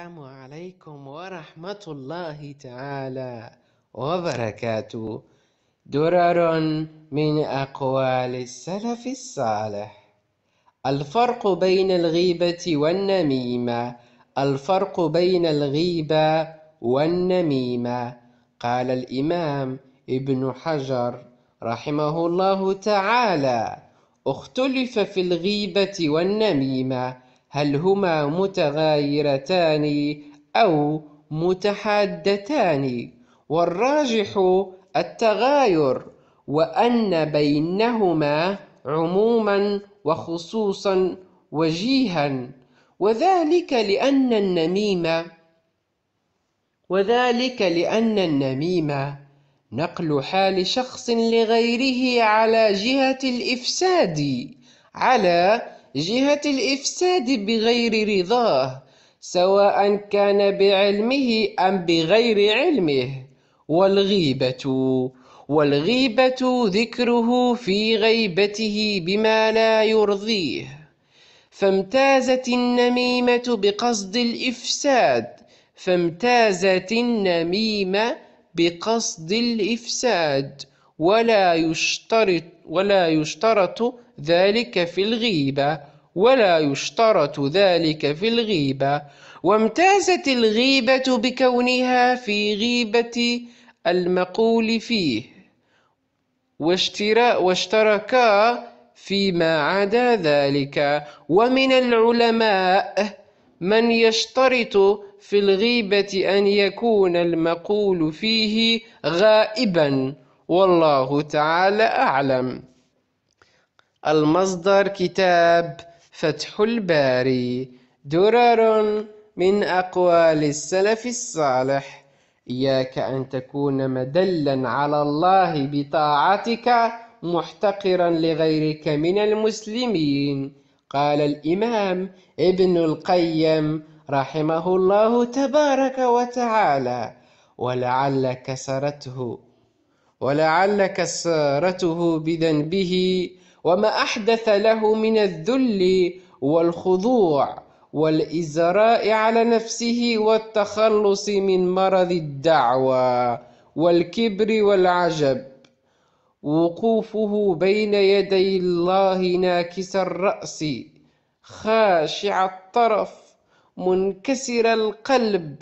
السلام عليكم ورحمة الله تعالى وبركاته درر من أقوال السلف الصالح الفرق بين الغيبة والنميمة الفرق بين الغيبة والنميمة قال الإمام ابن حجر رحمه الله تعالى اختلف في الغيبة والنميمة هل هما متغايرتان أو متحادتان والراجح التغاير وأن بينهما عموما وخصوصا وجيها وذلك لأن النميمة وذلك لأن النميمة نقل حال شخص لغيره على جهة الإفساد على جهة الإفساد بغير رضاه سواء كان بعلمه أم بغير علمه والغيبة والغيبة ذكره في غيبته بما لا يرضيه فامتازت النميمة بقصد الإفساد فامتازت النميمة بقصد الإفساد ولا يشترط ولا يشترط ذلك في الغيبة ولا يشترط ذلك في الغيبة وامتازت الغيبة بكونها في غيبة المقول فيه واشتركا فيما عدا ذلك ومن العلماء من يشترط في الغيبة أن يكون المقول فيه غائبا والله تعالى أعلم المصدر كتاب فتح الباري درر من أقوال السلف الصالح إياك أن تكون مدلا على الله بطاعتك محتقرا لغيرك من المسلمين قال الإمام ابن القيم رحمه الله تبارك وتعالى ولعل كسرته ولعل كسرته بذنبه وما أحدث له من الذل والخضوع والإزراء على نفسه والتخلص من مرض الدعوى والكبر والعجب وقوفه بين يدي الله ناكس الرأس خاشع الطرف منكسر القلب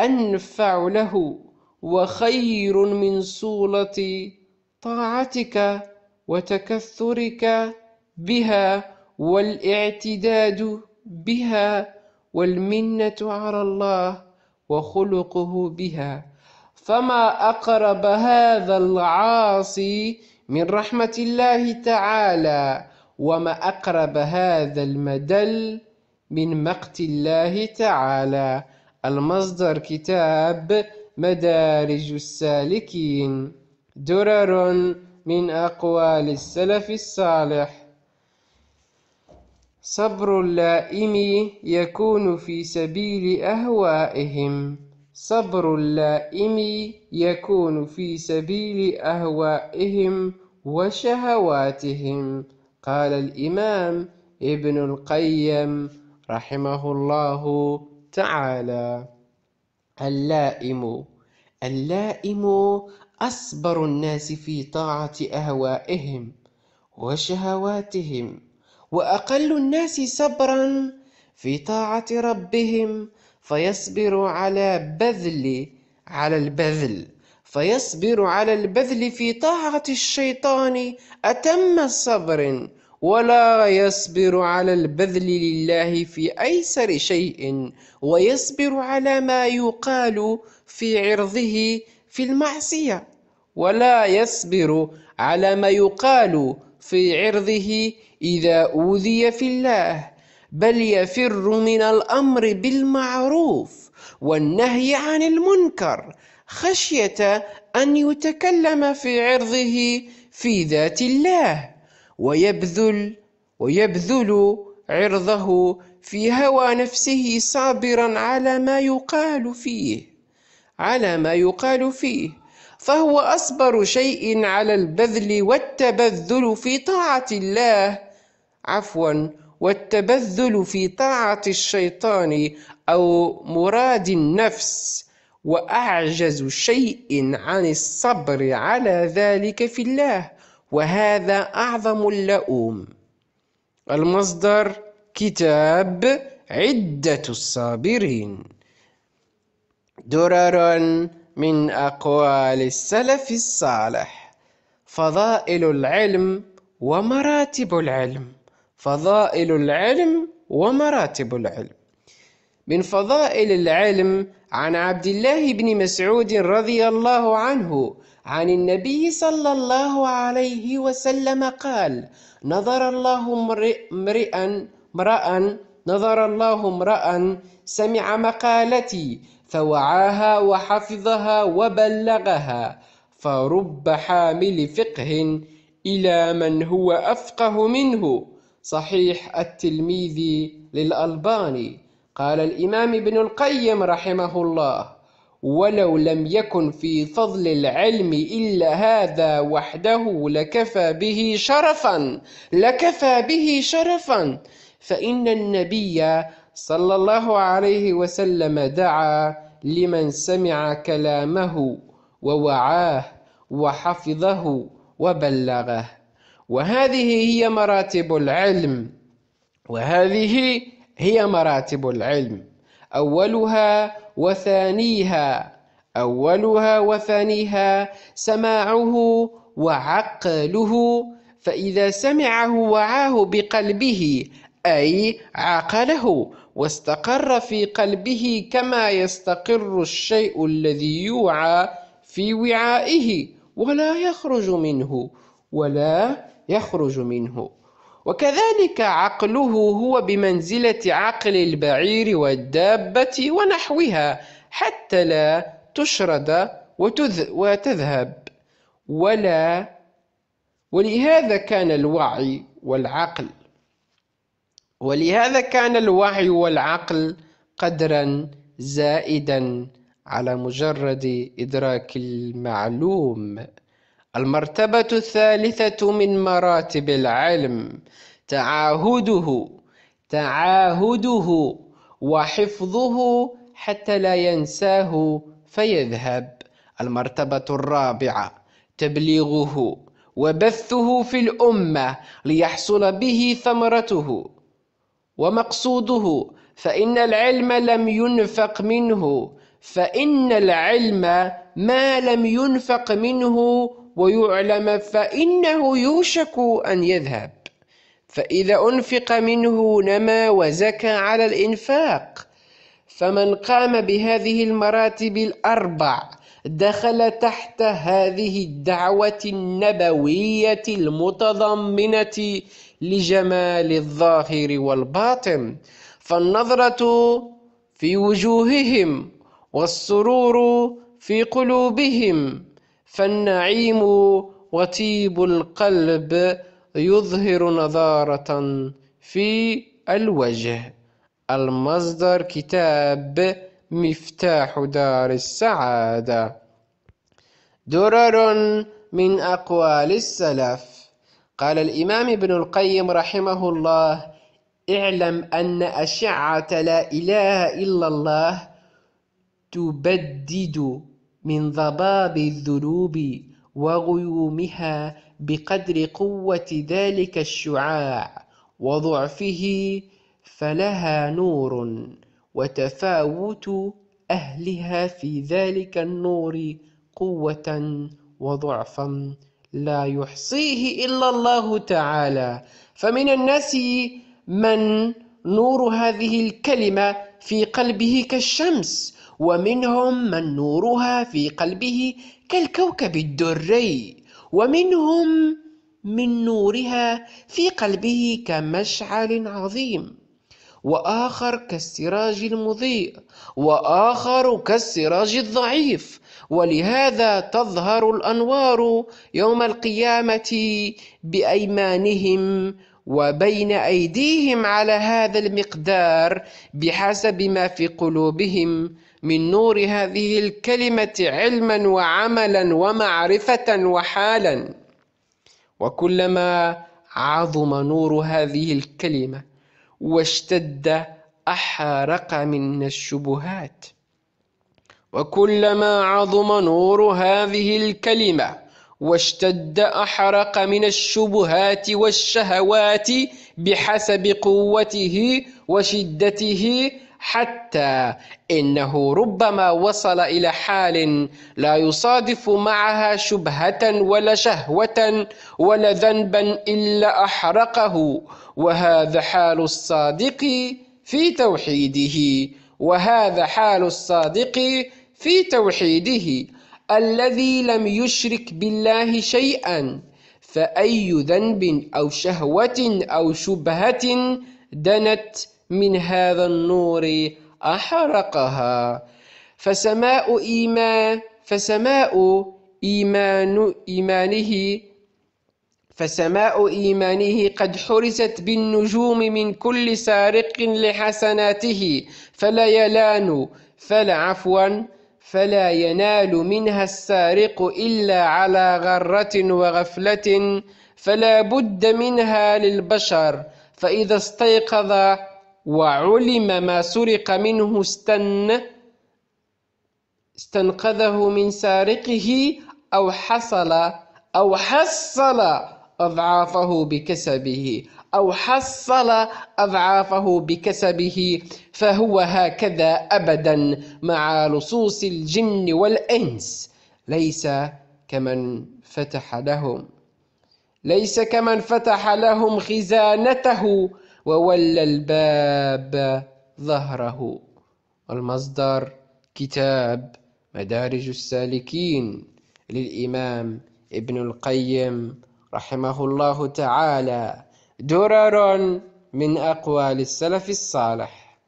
أنفع له وخير من صولة طاعتك وتكثرك بها والاعتداد بها والمنة على الله وخلقه بها فما أقرب هذا العاصي من رحمة الله تعالى وما أقرب هذا المدل من مقت الله تعالى المصدر كتاب مدارج السالكين درر من أقوال السلف الصالح صبر اللائم يكون في سبيل أهوائهم صبر اللائم يكون في سبيل أهوائهم وشهواتهم قال الإمام ابن القيم رحمه الله تعالى اللائم اللائم أصبر الناس في طاعة أهوائهم وشهواتهم وأقل الناس صبرا في طاعة ربهم فيصبر على بذل على البذل فيصبر على البذل في طاعة الشيطان أتم صبر ولا يصبر على البذل لله في أيسر شيء ويصبر على ما يقال في عرضه في المعصية ولا يصبر على ما يقال في عرضه إذا أوذي في الله بل يفر من الأمر بالمعروف والنهي عن المنكر خشية أن يتكلم في عرضه في ذات الله ويبذل ويبذل عرضه في هوى نفسه صابرا على ما يقال فيه على ما يقال فيه فهو أصبر شيء على البذل والتبذل في طاعة الله عفوا والتبذل في طاعة الشيطان أو مراد النفس وأعجز شيء عن الصبر على ذلك في الله وهذا أعظم اللؤوم المصدر كتاب عدة الصابرين درر من أقوال السلف الصالح فضائل العلم ومراتب العلم فضائل العلم ومراتب العلم من فضائل العلم عن عبد الله بن مسعود رضي الله عنه عن النبي صلى الله عليه وسلم قال نظر الله امرئا امرأ نظر الله امرأ سمع مقالتي فوعاها وحفظها وبلغها فرب حامل فقه إلى من هو أفقه منه صحيح التلميذ للألباني قال الإمام ابن القيم رحمه الله ولو لم يكن في فضل العلم إلا هذا وحده لكفى به شرفا لكفى به شرفا فإن النبي صلى الله عليه وسلم دعا لمن سمع كلامه ووعاه وحفظه وبلغه وهذه هي مراتب العلم وهذه هي مراتب العلم أولها وثانيها أولها وثانيها سماعه وعقله فإذا سمعه وعاه بقلبه أي عقله واستقر في قلبه كما يستقر الشيء الذي يوعى في وعائه ولا يخرج منه ولا يخرج منه وكذلك عقله هو بمنزلة عقل البعير والدابة ونحوها حتى لا تشرد وتذهب ولا ولهذا كان الوعي والعقل ولهذا كان الوعي والعقل قدرا زائدا على مجرد إدراك المعلوم المرتبة الثالثة من مراتب العلم تعاهده تعاهده وحفظه حتى لا ينساه فيذهب المرتبة الرابعة تبليغه وبثه في الأمة ليحصل به ثمرته ومقصوده فإن العلم لم ينفق منه فإن العلم ما لم ينفق منه ويعلم فإنه يوشك أن يذهب فإذا أنفق منه نما وزكى على الإنفاق فمن قام بهذه المراتب الأربع دخل تحت هذه الدعوة النبوية المتضمنة لجمال الظاهر والباطن فالنظرة في وجوههم والسرور في قلوبهم فالنعيم وطيب القلب يظهر نضارة في الوجه المصدر كتاب مفتاح دار السعادة درر من أقوال السلف قال الإمام ابن القيم رحمه الله اعلم أن أشعة لا إله إلا الله تبدد من ضباب الذنوب وغيومها بقدر قوة ذلك الشعاع وضعفه فلها نور وتفاوت أهلها في ذلك النور قوة وضعفا لا يحصيه إلا الله تعالى فمن الناس من نور هذه الكلمة في قلبه كالشمس ومنهم من نورها في قلبه كالكوكب الدري ومنهم من نورها في قلبه كمشعل عظيم وآخر كالسراج المضيء وآخر كالسراج الضعيف ولهذا تظهر الأنوار يوم القيامة بأيمانهم وبين أيديهم على هذا المقدار بحسب ما في قلوبهم من نور هذه الكلمة علما وعملا ومعرفة وحالا وكلما عظم نور هذه الكلمه واشتد أحرق من الشبهات وكلما عظم نور هذه الكلمة واشتد أحرق من الشبهات والشهوات بحسب قوته وشدته حتى انه ربما وصل الى حال لا يصادف معها شبهه ولا شهوه ولا ذنبا الا احرقه وهذا حال الصادق في توحيده وهذا حال الصادق في توحيده الذي لم يشرك بالله شيئا فاي ذنب او شهوه او شبهه دنت من هذا النور أحرقها فسماء إيمان فسماء إيمان إيمانه فسماء إيمانه قد حرست بالنجوم من كل سارق لحسناته فلا يلان فلا عفوا فلا ينال منها السارق إلا على غرة وغفلة فلا بد منها للبشر فإذا استيقظ وعلم ما سرق منه استن استنقذه من سارقه أو حصل أو حصل أضعافه بكسبه أو حصل أضعافه بكسبه فهو هكذا أبدا مع لصوص الجن والإنس ليس كمن فتح لهم ليس كمن فتح لهم خزانته وولى الباب ظهره والمصدر كتاب مدارج السالكين للإمام ابن القيم رحمه الله تعالى درر من أقوال السلف الصالح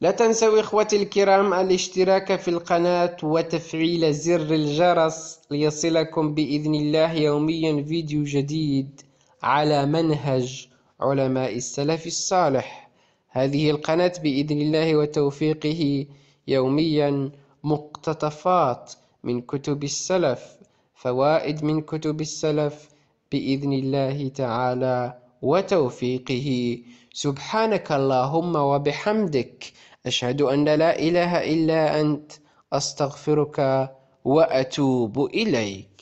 لا تنسوا إخوتي الكرام الاشتراك في القناة وتفعيل زر الجرس ليصلكم بإذن الله يوميا فيديو جديد على منهج علماء السلف الصالح هذه القناة بإذن الله وتوفيقه يوميا مقتطفات من كتب السلف فوائد من كتب السلف بإذن الله تعالى وتوفيقه سبحانك اللهم وبحمدك أشهد أن لا إله إلا أنت أستغفرك وأتوب إليك